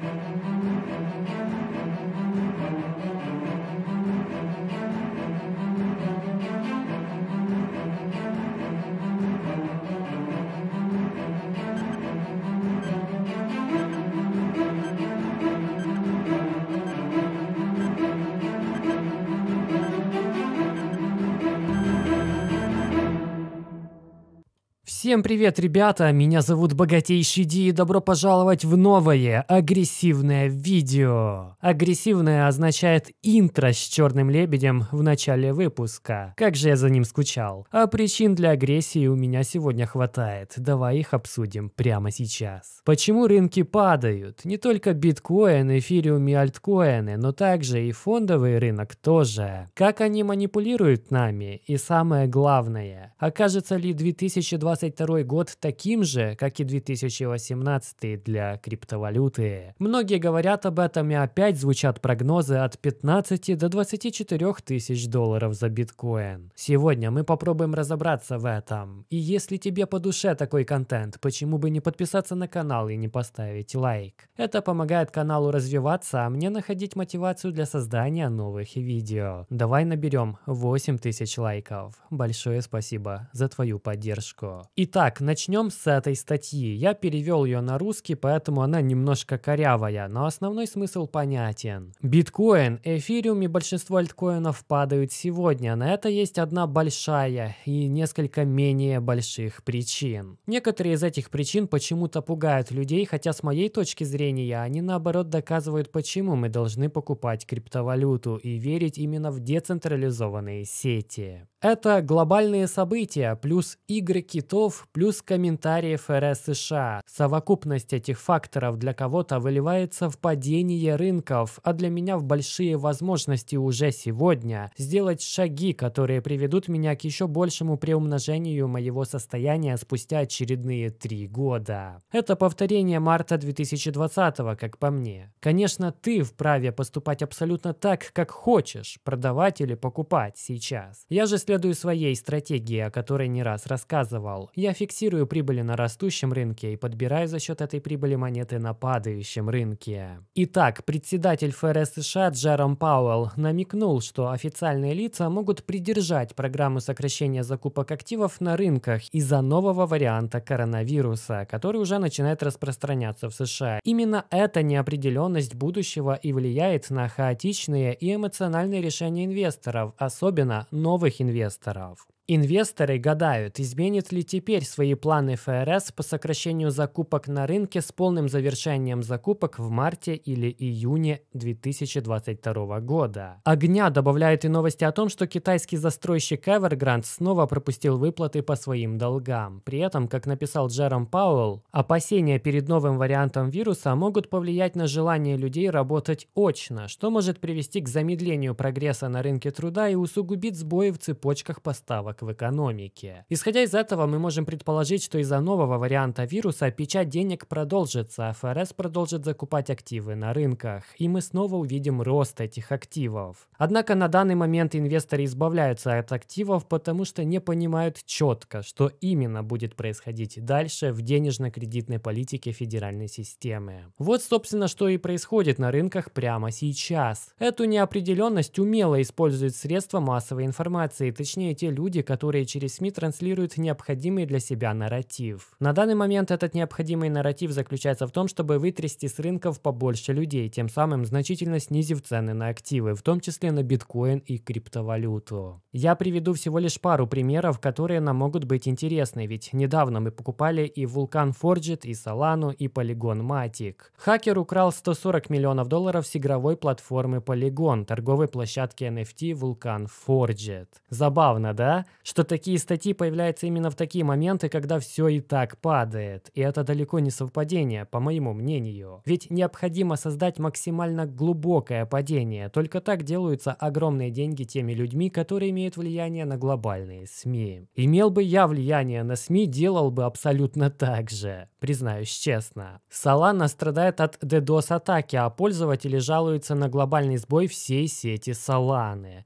Thank you. Всем привет, ребята! Меня зовут Богатейший Ди и добро пожаловать в новое агрессивное видео. Агрессивное означает интро с черным лебедем в начале выпуска. Как же я за ним скучал. А причин для агрессии у меня сегодня хватает. Давай их обсудим прямо сейчас. Почему рынки падают? Не только биткоин, эфириум и альткоины, но также и фондовый рынок тоже. Как они манипулируют нами? И самое главное, окажется ли 2020 2022 год таким же, как и 2018 для криптовалюты. Многие говорят об этом и опять звучат прогнозы от 15 до 24 тысяч долларов за биткоин. Сегодня мы попробуем разобраться в этом. И если тебе по душе такой контент, почему бы не подписаться на канал и не поставить лайк? Это помогает каналу развиваться, а мне находить мотивацию для создания новых видео. Давай наберем 8 тысяч лайков. Большое спасибо за твою поддержку. И Итак, начнем с этой статьи. Я перевел ее на русский, поэтому она немножко корявая, но основной смысл понятен. Биткоин, эфириум и большинство альткоинов падают сегодня. На это есть одна большая и несколько менее больших причин. Некоторые из этих причин почему-то пугают людей, хотя с моей точки зрения они наоборот доказывают, почему мы должны покупать криптовалюту и верить именно в децентрализованные сети. Это глобальные события, плюс игры китов, плюс комментарии ФРС США. Совокупность этих факторов для кого-то выливается в падение рынков, а для меня в большие возможности уже сегодня сделать шаги, которые приведут меня к еще большему преумножению моего состояния спустя очередные три года. Это повторение марта 2020, как по мне. Конечно, ты вправе поступать абсолютно так, как хочешь, продавать или покупать сейчас. Я же следую своей стратегии, о которой не раз рассказывал. Я фиксирую прибыли на растущем рынке и подбираю за счет этой прибыли монеты на падающем рынке. Итак, председатель ФРС США Джером Пауэлл намекнул, что официальные лица могут придержать программу сокращения закупок активов на рынках из-за нового варианта коронавируса, который уже начинает распространяться в США. Именно эта неопределенность будущего и влияет на хаотичные и эмоциональные решения инвесторов, особенно новых инвесторов інвесторов. Инвесторы гадают, изменит ли теперь свои планы ФРС по сокращению закупок на рынке с полным завершением закупок в марте или июне 2022 года. Огня добавляют и новости о том, что китайский застройщик Evergrande снова пропустил выплаты по своим долгам. При этом, как написал Джером Пауэлл, опасения перед новым вариантом вируса могут повлиять на желание людей работать очно, что может привести к замедлению прогресса на рынке труда и усугубить сбои в цепочках поставок ошибок в экономике. Исходя из этого, мы можем предположить, что из-за нового варианта вируса печать денег продолжится, а ФРС продолжит закупать активы на рынках, и мы снова увидим рост этих активов. Однако на данный момент инвесторы избавляются от активов, потому что не понимают четко, что именно будет происходить дальше в денежно-кредитной политике федеральной системы. Вот, собственно, что и происходит на рынках прямо сейчас. Эту неопределенность умело используют средства массовой информации, точнее те люди, которые через СМИ транслируют необходимый для себя нарратив. На данный момент этот необходимый нарратив заключается в том, чтобы вытрясти с рынков побольше людей, тем самым значительно снизив цены на активы, в том числе на биткоин и криптовалюту. Я приведу всего лишь пару примеров, которые нам могут быть интересны, ведь недавно мы покупали и Vulkan Forged, и Solano, и Polygon Matic. Хакер украл 140 миллионов долларов с игровой платформы Polygon, торговой площадки NFT Vulkan Forged. Забавно, да? что такие статьи появляются именно в такие моменты, когда все и так падает. И это далеко не совпадение, по моему мнению. Ведь необходимо создать максимально глубокое падение. Только так делаются огромные деньги теми людьми, которые имеют влияние на глобальные СМИ. Имел бы я влияние на СМИ, делал бы абсолютно так же. Признаюсь честно. Solana страдает от DDoS-атаки, а пользователи жалуются на глобальный сбой всей сети Solana.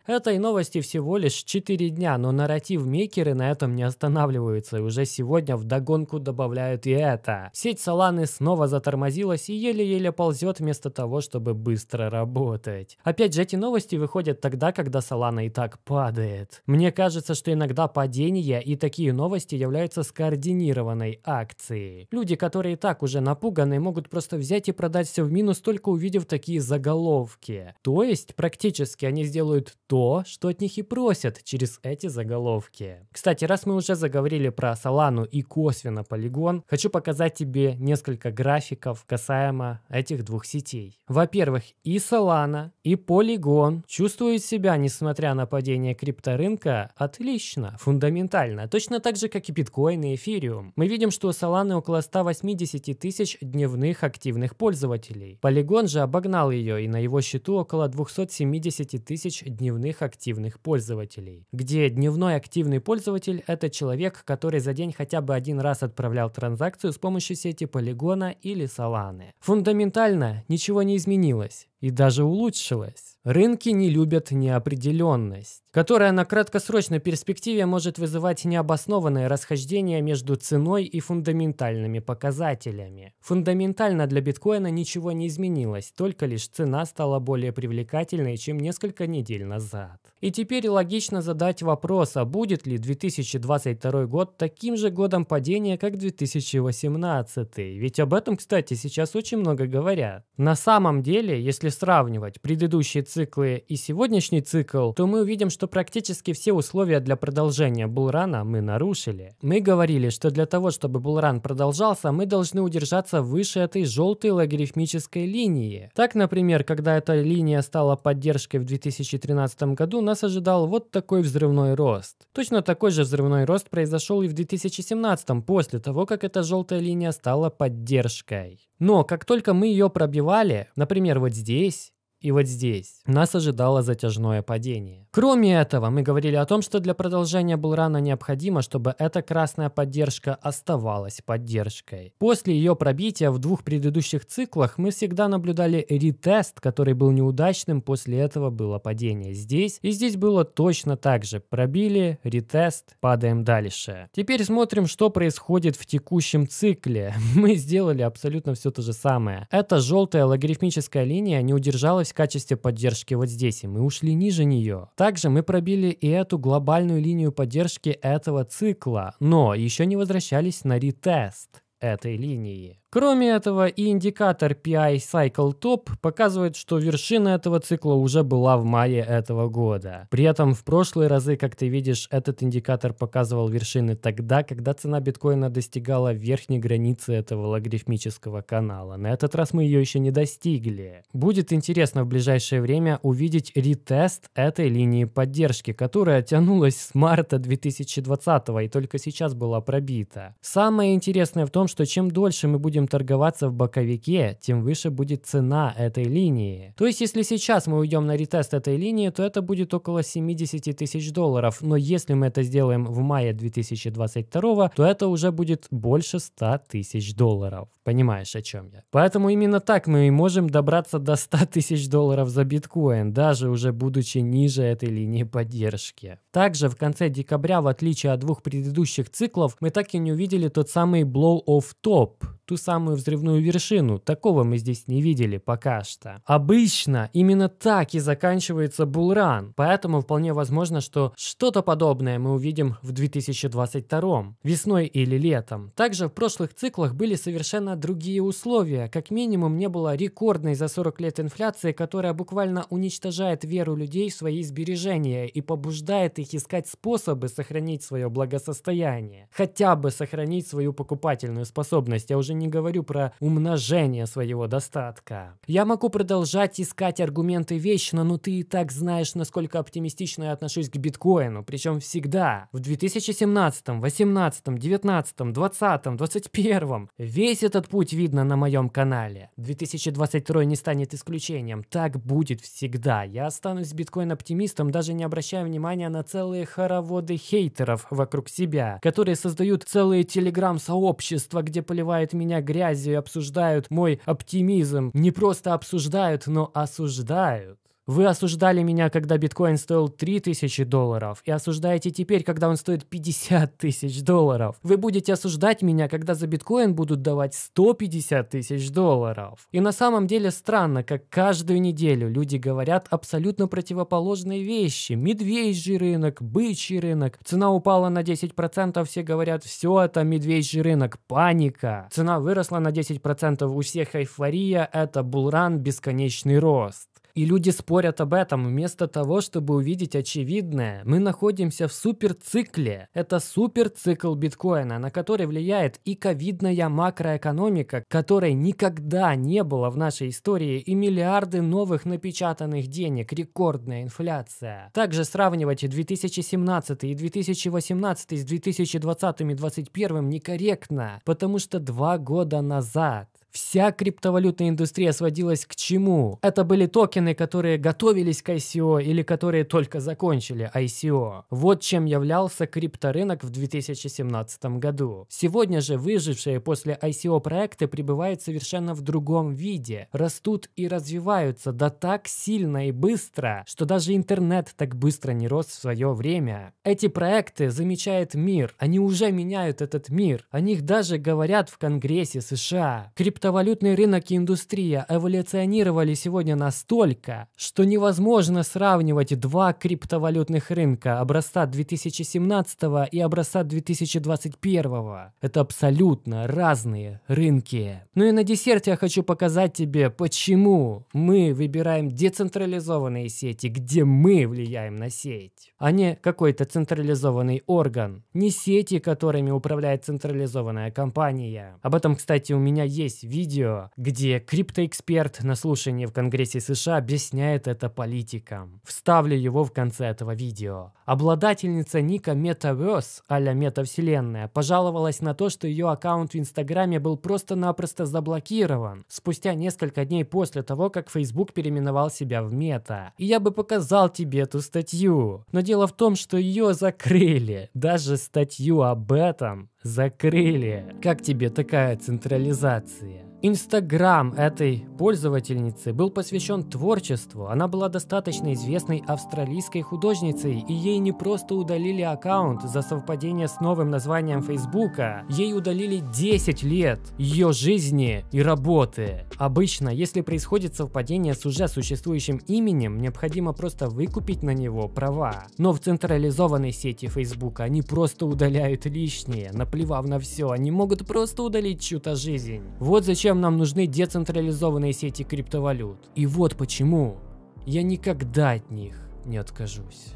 Этой новости всего лишь 4 дня, но на нарратив-мейкеры на этом не останавливаются и уже сегодня в догонку добавляют и это. Сеть Solana снова затормозилась и еле-еле ползет вместо того, чтобы быстро работать. Опять же, эти новости выходят тогда, когда Solana и так падает. Мне кажется, что иногда падение и такие новости являются скоординированной акцией. Люди, которые и так уже напуганы, могут просто взять и продать все в минус, только увидев такие заголовки. То есть, практически они сделают то, что от них и просят через эти заголовки головке. Кстати, раз мы уже заговорили про Solana и косвенно полигон, хочу показать тебе несколько графиков касаемо этих двух сетей. Во-первых, и Solana, и Полигон чувствуют себя, несмотря на падение крипторынка, отлично, фундаментально. Точно так же, как и биткоин и эфириум. Мы видим, что у Solana около 180 тысяч дневных активных пользователей. Полигон же обогнал ее, и на его счету около 270 тысяч дневных активных пользователей, где дневной Самый активный пользователь – это человек, который за день хотя бы один раз отправлял транзакцию с помощью сети Polygon или Solana. Фундаментально ничего не изменилось и даже улучшилось. Рынки не любят неопределенность, которая на краткосрочной перспективе может вызывать необоснованное расхождение между ценой и фундаментальными показателями. Фундаментально для биткоина ничего не изменилось, только лишь цена стала более привлекательной, чем несколько недель назад. И теперь логично задать вопрос, а будет ли 2022 год таким же годом падения, как 2018? Ведь об этом, кстати, сейчас очень много говорят. На самом деле, если сравнивать предыдущие циклы и сегодняшний цикл, то мы увидим, что практически все условия для продолжения булрана мы нарушили. Мы говорили, что для того, чтобы булран продолжался, мы должны удержаться выше этой желтой логарифмической линии. Так, например, когда эта линия стала поддержкой в 2013 году, нас ожидал вот такой взрывной рост. Точно такой же взрывной рост произошел и в 2017 после того, как эта желтая линия стала поддержкой. Но как только мы ее пробивали, например, вот здесь, и вот здесь нас ожидало затяжное падение. Кроме этого, мы говорили о том, что для продолжения Булрана необходимо, чтобы эта красная поддержка оставалась поддержкой. После ее пробития в двух предыдущих циклах мы всегда наблюдали ретест, который был неудачным, после этого было падение здесь. И здесь было точно так же. Пробили, ретест, падаем дальше. Теперь смотрим, что происходит в текущем цикле. Мы сделали абсолютно все то же самое. Эта желтая логарифмическая линия не удержалась в качестве поддержки вот здесь, и мы ушли ниже нее. Также мы пробили и эту глобальную линию поддержки этого цикла, но еще не возвращались на ретест этой линии. Кроме этого, и индикатор PI Cycle Top показывает, что вершина этого цикла уже была в мае этого года. При этом в прошлые разы, как ты видишь, этот индикатор показывал вершины тогда, когда цена биткоина достигала верхней границы этого логарифмического канала. На этот раз мы ее еще не достигли. Будет интересно в ближайшее время увидеть ретест этой линии поддержки, которая тянулась с марта 2020 и только сейчас была пробита. Самое интересное в том, что чем дольше мы будем будем торговаться в боковике, тем выше будет цена этой линии. То есть, если сейчас мы уйдем на ретест этой линии, то это будет около 70 тысяч долларов. Но если мы это сделаем в мае 2022, то это уже будет больше 100 тысяч долларов. Понимаешь, о чем я? Поэтому именно так мы и можем добраться до 100 тысяч долларов за биткоин, даже уже будучи ниже этой линии поддержки. Также в конце декабря, в отличие от двух предыдущих циклов, мы так и не увидели тот самый blow-off top, ту самую самую взрывную вершину. Такого мы здесь не видели пока что. Обычно именно так и заканчивается Булран, поэтому вполне возможно, что что-то подобное мы увидим в 2022, весной или летом. Также в прошлых циклах были совершенно другие условия. Как минимум не было рекордной за 40 лет инфляции, которая буквально уничтожает веру людей в свои сбережения и побуждает их искать способы сохранить свое благосостояние. Хотя бы сохранить свою покупательную способность, я уже не говорю говорю про умножение своего достатка. Я могу продолжать искать аргументы вечно, но ты и так знаешь, насколько оптимистично я отношусь к биткоину, причем всегда. В 2017, 2018, 2019, 2020, 2021. Весь этот путь видно на моем канале. 2022 не станет исключением. Так будет всегда. Я останусь биткоин-оптимистом, даже не обращая внимания на целые хороводы хейтеров вокруг себя, которые создают целые телеграм-сообщества, где поливают меня грязью и обсуждают мой оптимизм. Не просто обсуждают, но осуждают. Вы осуждали меня, когда биткоин стоил 3000 долларов, и осуждаете теперь, когда он стоит 50 тысяч долларов. Вы будете осуждать меня, когда за биткоин будут давать 150 тысяч долларов. И на самом деле странно, как каждую неделю люди говорят абсолютно противоположные вещи. Медвежий рынок, бычий рынок, цена упала на 10%, все говорят, все это медвежий рынок, паника. Цена выросла на 10%, у всех эйфория, это булран, бесконечный рост. И люди спорят об этом вместо того, чтобы увидеть очевидное. Мы находимся в суперцикле. Это суперцикл биткоина, на который влияет и ковидная макроэкономика, которой никогда не было в нашей истории, и миллиарды новых напечатанных денег, рекордная инфляция. Также сравнивать 2017 и 2018 с 2020 и 2021 некорректно, потому что два года назад Вся криптовалютная индустрия сводилась к чему? Это были токены, которые готовились к ICO или которые только закончили ICO. Вот чем являлся крипторынок в 2017 году. Сегодня же выжившие после ICO проекты пребывают совершенно в другом виде, растут и развиваются, да так сильно и быстро, что даже интернет так быстро не рос в свое время. Эти проекты замечает мир, они уже меняют этот мир, о них даже говорят в Конгрессе США. Крипто криптовалютный рынок и индустрия эволюционировали сегодня настолько, что невозможно сравнивать два криптовалютных рынка образца 2017 и образца 2021. Это абсолютно разные рынки. Ну и на десерте я хочу показать тебе, почему мы выбираем децентрализованные сети, где мы влияем на сеть, а не какой-то централизованный орган. Не сети, которыми управляет централизованная компания. Об этом, кстати, у меня есть видео, где криптоэксперт на слушании в Конгрессе США объясняет это политикам. Вставлю его в конце этого видео. Обладательница ника Metaverse, а-ля метавселенная, пожаловалась на то, что ее аккаунт в Инстаграме был просто-напросто заблокирован спустя несколько дней после того, как Facebook переименовал себя в Мета. И я бы показал тебе эту статью. Но дело в том, что ее закрыли. Даже статью об этом закрыли. Как тебе такая централизация? Инстаграм этой пользовательницы был посвящен творчеству. Она была достаточно известной австралийской художницей, и ей не просто удалили аккаунт за совпадение с новым названием Фейсбука. Ей удалили 10 лет ее жизни и работы. Обычно, если происходит совпадение с уже существующим именем, необходимо просто выкупить на него права. Но в централизованной сети Фейсбука они просто удаляют лишнее, наплевав на все, они могут просто удалить чью-то жизнь. Вот зачем Зачем нам нужны децентрализованные сети криптовалют? И вот почему я никогда от них не откажусь.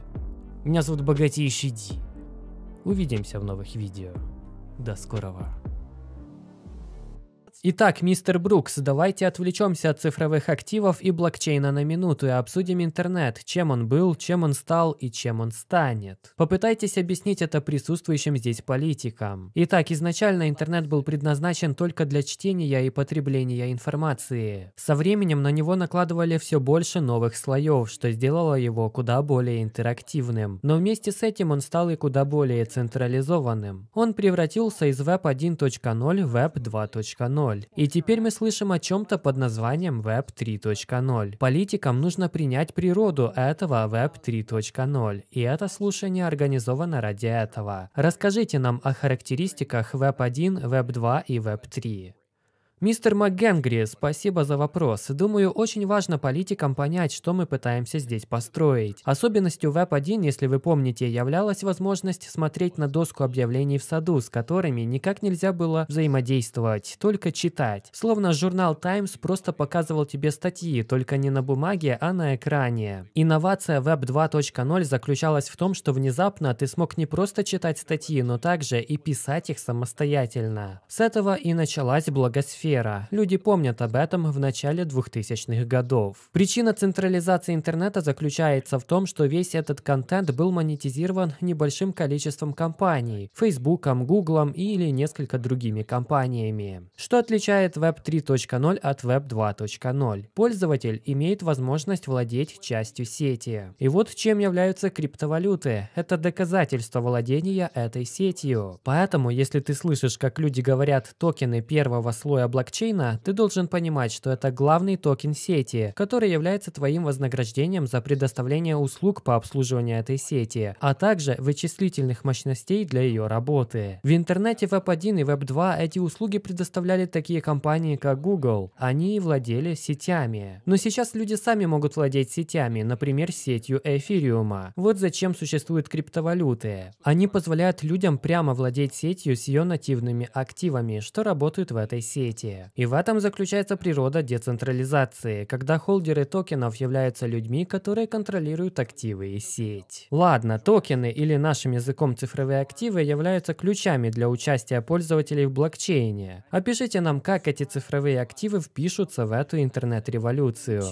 Меня зовут Богатейший Ди. Увидимся в новых видео. До скорого. Итак, мистер Брукс, давайте отвлечемся от цифровых активов и блокчейна на минуту и обсудим интернет, чем он был, чем он стал и чем он станет. Попытайтесь объяснить это присутствующим здесь политикам. Итак, изначально интернет был предназначен только для чтения и потребления информации. Со временем на него накладывали все больше новых слоев, что сделало его куда более интерактивным. Но вместе с этим он стал и куда более централизованным. Он превратился из Web 1.0 в Web 2.0. 3.0. И теперь мы слышим о чем-то под названием Web 3.0. Политикам нужно принять природу этого Web 3.0, и это слушание организовано ради этого. Расскажите нам о характеристиках Web 1, Web 2 и Web 3. Мистер МакГенгри, спасибо за вопрос. Думаю, очень важно политикам понять, что мы пытаемся здесь построить. Особенностью Web1, если вы помните, являлась возможность смотреть на доску объявлений в саду, с которыми никак нельзя было взаимодействовать, только читать. Словно журнал Times просто показывал тебе статьи, только не на бумаге, а на экране. Инновация Web 2.0 заключалась в том, что внезапно ты смог не просто читать статьи, но также и писать их самостоятельно. С этого и началась благосфера сфера. Люди помнят об этом в начале 2000-х годов. Причина централизации интернета заключается в том, что весь этот контент был монетизирован небольшим количеством компаний – Facebook, Google или несколько другими компаниями. Что отличает Web 3.0 от Web 2.0? Пользователь имеет возможность владеть частью сети. И вот чем являются криптовалюты. Это доказательство владения этой сетью. Поэтому, если ты слышишь, как люди говорят токены первого слоя блокчейна, ты должен понимать, что это главный токен сети, который является твоим вознаграждением за предоставление услуг по обслуживанию этой сети, а также вычислительных мощностей для ее работы. В интернете Web1 и Web2 эти услуги предоставляли такие компании, как Google. Они владели сетями. Но сейчас люди сами могут владеть сетями, например, сетью эфириума. Вот зачем существуют криптовалюты. Они позволяют людям прямо владеть сетью с ее нативными активами, что работают в этой сети развития. И в этом заключается природа децентрализации, когда холдеры токенов являются людьми, которые контролируют активы и сеть. Ладно, токены или нашим языком цифровые активы являются ключами для участия пользователей в блокчейне. Опишите нам, как эти цифровые активы впишутся в эту интернет-революцию.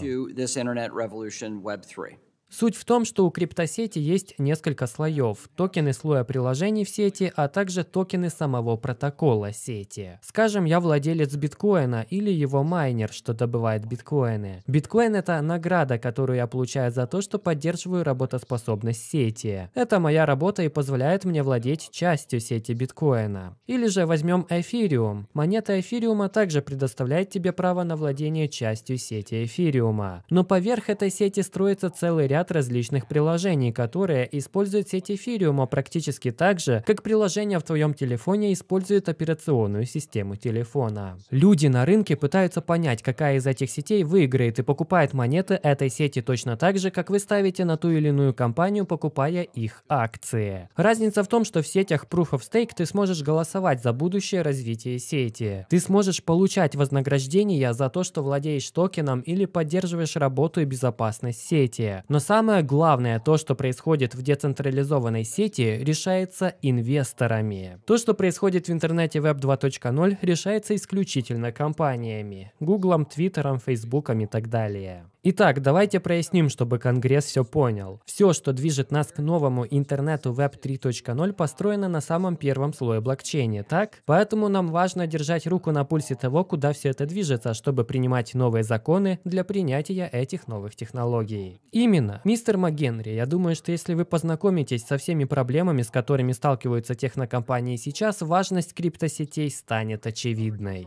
Суть в том, что у криптосети есть несколько слоев. Токены слоя приложений в сети, а также токены самого протокола сети. Скажем, я владелец биткоина или его майнер, что добывает биткоины. Биткоин — это награда, которую я получаю за то, что поддерживаю работоспособность сети. Это моя работа и позволяет мне владеть частью сети биткоина. Или же возьмем эфириум. Монета эфириума также предоставляет тебе право на владение частью сети эфириума. Но поверх этой сети строится целый ряд ряд различных приложений, которые используют сеть эфириума практически так же, как приложение в твоем телефоне использует операционную систему телефона. Люди на рынке пытаются понять, какая из этих сетей выиграет и покупает монеты этой сети точно так же, как вы ставите на ту или иную компанию, покупая их акции. Разница в том, что в сетях Proof of Stake ты сможешь голосовать за будущее развитие сети. Ты сможешь получать вознаграждение за то, что владеешь токеном или поддерживаешь работу и безопасность сети. Но самое главное, то, что происходит в децентрализованной сети, решается инвесторами. То, что происходит в интернете Web 2.0, решается исключительно компаниями – Google, Твиттером, Фейсбуком и так далее. Итак, давайте проясним, чтобы Конгресс все понял. Все, что движет нас к новому интернету Web 3.0, построено на самом первом слое блокчейна, так? Поэтому нам важно держать руку на пульсе того, куда все это движется, чтобы принимать новые законы для принятия этих новых технологий. Именно. Мистер МакГенри, я думаю, что если вы познакомитесь со всеми проблемами, с которыми сталкиваются технокомпании сейчас, важность криптосетей станет очевидной.